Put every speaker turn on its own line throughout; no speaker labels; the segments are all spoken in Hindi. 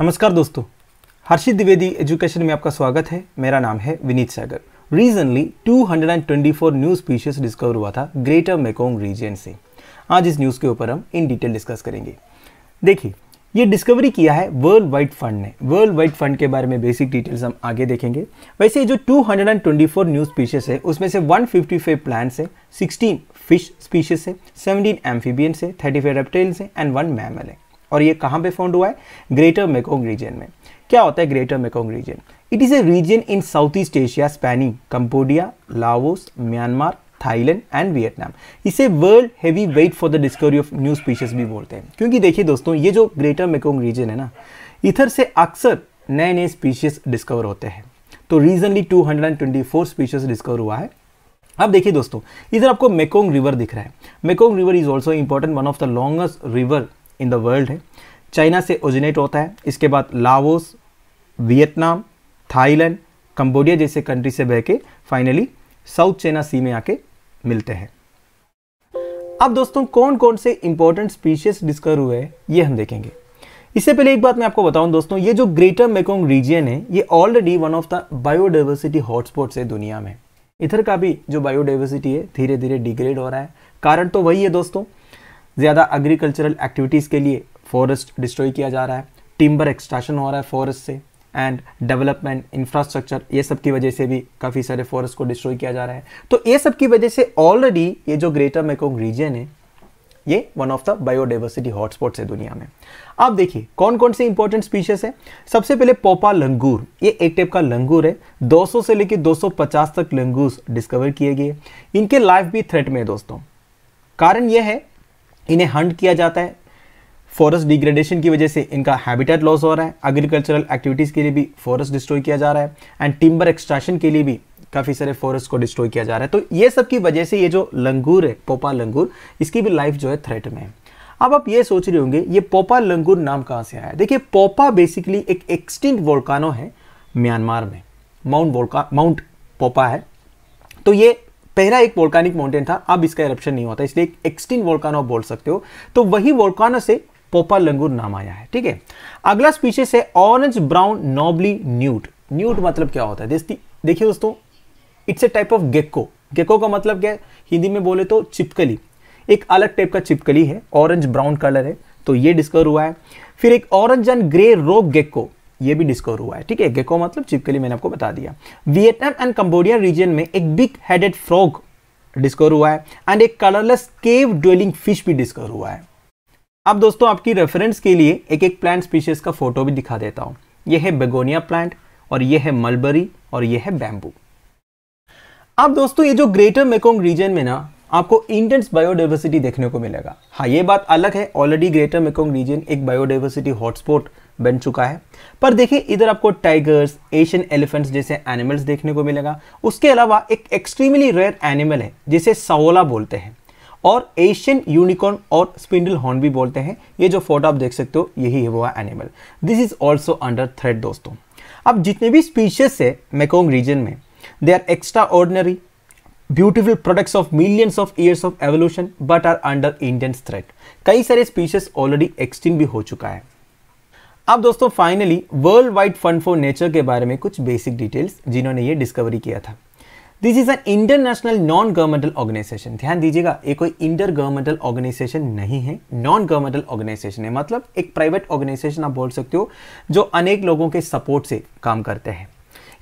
नमस्कार दोस्तों हर्षित द्विवेदी एजुकेशन में आपका स्वागत है मेरा नाम है Vineet Sagar recently 224 new species discover हुआ था ग्रेटर मेकोंग रीजन से आज इस न्यूज़ के ऊपर हम इन डिटेल डिस्कस करेंगे देखिए ये डिस्कवरी किया है वर्ल्ड वाइड फंड ने वर्ल्ड वाइड फंड के बारे में बेसिक डिटेल्स हम आगे देखेंगे वैसे जो 224 न्यू स्पीशीज है उसमें से 155 प्लांट्स है 16 फिश स्पीशीज है 17 एम्फीबियंस है 35 रेप्टेल्स हैं एंड वन मैमल है और ये कहाँ पे फाउंड हुआ है ग्रेटर मेकोंग रीजन में क्या होता है greater Mekong region it is a region in south east Asia spanning Cambodia Laos Myanmar Thailand and Vietnam इसे world heavyweight for the discovery of new species भी बोलते हैं क्योंकि देखिए दोस्तों ये जो ग्रेटर मेकोंग रीजन है ना इधर से अक्सर नए नए स्पीशीज डिस्कवर होते हैं तो रीजनली 224 स्पीशीज डिस्कवर हुआ है अब देखिए दोस्तों इधर आपको मेकोंग रिवर दिख रहा है Mekong river is also important one of the longest river in the world है चाइना से ओरिजिनेट होता है इसके बाद लाओस वियतनाम थाईलैंड कंबोडिया जैसे कंट्री से बह के फाइनली साउथ चाइना सी में आके मिलते हैं अब दोस्तों कौन कौन से इंपॉर्टेंट स्पीशीज डिस्कवर हुए हैं ये हम देखेंगे इससे पहले एक बात मैं आपको बताऊं दोस्तों ये जो ग्रेटर मेकोंग रीजन है ये already one of the biodiversity hotspots है दुनिया में इधर का भी जो बायोडाइवर्सिटी है धीरे धीरे डिग्रेड हो रहा है कारण तो वही है दोस्तों ज़्यादा एग्रीकल्चरल एक्टिविटीज़ के लिए फॉरेस्ट डिस्ट्रॉय किया जा रहा है टिम्बर एक्सट्रैक्शन हो रहा है फॉरेस्ट से एंड डेवलपमेंट इंफ्रास्ट्रक्चर ये सब की वजह से भी काफ़ी सारे फॉरेस्ट को डिस्ट्रॉय किया जा रहा है तो ये सब की वजह से ऑलरेडी ये जो ग्रेटर मेकोंग रीजन है ये one of the biodiversity hotspots है दुनिया में आप देखिए कौन कौन से इंपॉर्टेंट स्पीशीज है सबसे पहले पोपा लंगूर ये एक टाइप का लंगूर है 200 से लेकर 250 तक लंगूस डिस्कवर किए गए इनके लाइफ भी थ्रेट में है दोस्तों कारण यह है इन्हें हंट किया जाता है फॉरेस्ट डिग्रेडेशन की वजह से इनका हैबिटेट लॉस हो रहा है एग्रीकल्चरल एक्टिविटीज़ के लिए भी फॉरेस्ट डिस्ट्रॉय किया जा रहा है एंड टिम्बर एक्सट्रैक्शन के लिए भी काफ़ी सारे फॉरेस्ट को डिस्ट्रॉय किया जा रहा है तो ये सब की वजह से ये जो लंगूर है पोपा लंगूर इसकी भी लाइफ जो है थ्रेट में है अब आप ये सोच रहे होंगे ये पोपा लंगूर नाम कहाँ से आया है देखिए पोपा बेसिकली एक एक्सटिंक्ट वोल्कानो है म्यांमार में माउंट वोल्का माउंट पोपा है तो ये पहला एक वोल्कानिक माउंटेन था अब इसका इरप्शन नहीं होता इसलिए एक वोल्कानो बोल सकते हो तो वही वोल्कानो से पोपाल लंगूर नाम आया है ठीक है अगला स्पीशीज है orange brown knobbly newt newt मतलब क्या होता है देखिए दोस्तों it's a type of gecko gecko का मतलब क्या है हिंदी में बोले तो चिपकली एक अलग टाइप का चिपकली है ऑरेंज ब्राउन कलर है तो ये डिस्कवर हुआ है फिर एक orange and grey rope gecko ये भी डिस्कवर हुआ है ठीक है गेको मतलब चिपकली मैंने आपको बता दिया वियतनाम एंड कंबोडिया रीजन में एक बिग हेडेड फ्रॉग डिस्कवर हुआ है एंड एक कलरलेस केव ड्वेलिंग फिश भी डिस्कवर हुआ है अब दोस्तों आपकी रेफरेंस के लिए एक एक प्लांट स्पीशीज का फोटो भी दिखा देता हूं यह है बेगोनिया प्लांट और यह है मलबरी और यह है बैम्बू अब दोस्तों ये जो ग्रेटर मेकोंग रीजन में ना आपको इंटेंस बायोडाइवर्सिटी देखने को मिलेगा हाँ ये बात अलग है ऑलरेडी ग्रेटर मेकोंग रीजन एक बायोडाइवर्सिटी हॉटस्पॉट बन चुका है पर देखिए इधर आपको टाइगर्स एशियन एलिफेंट्स जैसे एनिमल्स देखने को मिलेगा उसके अलावा एक एक्सट्रीमली रेयर एनिमल है जिसे सावोला बोलते हैं और एशियन यूनिकॉर्न और स्पिंडल हॉर्न भी बोलते हैं ये जो फोटो आप देख सकते हो यही है वो animal this is also under thread दोस्तों अब जितने भी स्पीशीज है मेकोंग रीजन में they are extraordinary beautiful products of millions of years of evolution but are under Indian threat कई सारे स्पीशीज ऑलरेडी एक्सटिंग भी हो चुका है अब दोस्तों finally World wide Fund for Nature के बारे में कुछ बेसिक डिटेल्स जिन्होंने ये डिस्कवरी किया था this is an international non governmental organisation ध्यान दीजिएगा ये कोई इंटर गवर्नमेंटल ऑर्गेनाइजेशन नहीं है नॉन गवर्नमेंटल ऑर्गेनाइजेशन है मतलब एक प्राइवेट ऑर्गेनाइजेशन आप बोल सकते हो जो अनेक लोगों के सपोर्ट से काम करते हैं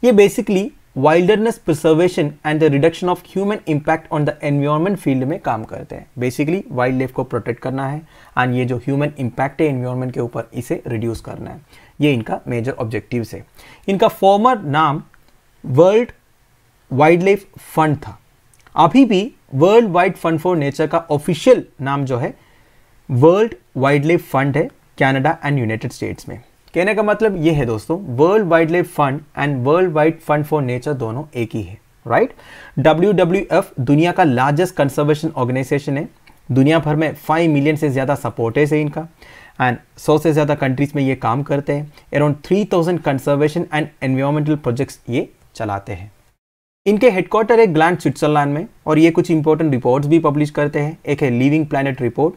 ये basically wilderness preservation and the reduction of human impact on the environment field में काम करते हैं बेसिकली वाइल्ड लाइफ को प्रोटेक्ट करना है एंड ये जो ह्यूमन इम्पैक्ट है एनवायरमेंट के ऊपर इसे रिड्यूस करना है ये इनका मेजर ऑब्जेक्टिव है इनका फॉर्मर नाम वर्ल्ड वाइल्ड लाइफ फंड था अभी भी World wide Fund for Nature का ऑफिशियल नाम जो है वर्ल्ड वाइल्ड लाइफ फंड है कैनेडा एंड यूनाइटेड स्टेट्स में कहने का मतलब ये है दोस्तों World Wide Life Fund and World wide Fund for Nature दोनों एक ही है राइट डब्ल्यू डब्ल्यू एफ दुनिया का लार्जेस्ट कंजर्वेशन ऑर्गेनाइजेशन है दुनिया भर में फाइव मिलियन से ज़्यादा सपोर्टर्स है इनका एंड सौ से ज़्यादा कंट्रीज में ये काम करते हैं around three thousand conservation and environmental projects ये चलाते हैं इनके हेडक्वार्टर है ग्लैंड स्विट्जरलैंड में और ये कुछ इंपॉर्टेंट रिपोर्ट्स भी पब्लिश करते हैं एक है लिविंग प्लानट रिपोर्ट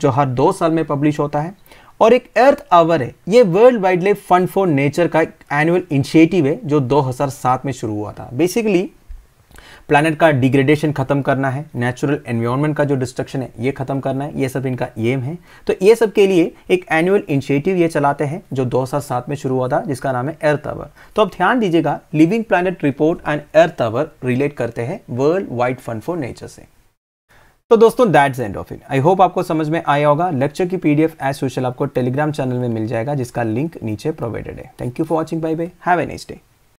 जो हर दो साल में पब्लिश होता है और एक अर्थ आवर है ये World Wide Life Fund for Nature का एक एनुअल इनिशिएटिव है जो 2007 में शुरू हुआ था बेसिकली प्लानट का डिग्रेडेशन खत्म करना है नेचुरल एनवायरनमेंट का जो डिस्ट्रक्शन है ये खत्म करना है ये सब इनका एम है तो ये सब के लिए एक एनुअल इनिशिएटिव ये चलाते हैं जो 2007 में शुरू हुआ था जिसका नाम है अर्थ आवर तो अब ध्यान दीजिएगा Living Planet Report and Earth Hour relate करते हैं World wide Fund for Nature से तो दोस्तों that's end of it I hope आपको समझ में आया होगा लेक्चर की पीडीएफ एज सोशल आपको टेलीग्राम चैनल में मिल जाएगा जिसका लिंक नीचे प्रोवाइडेड है thank you for watching bye bye have a next day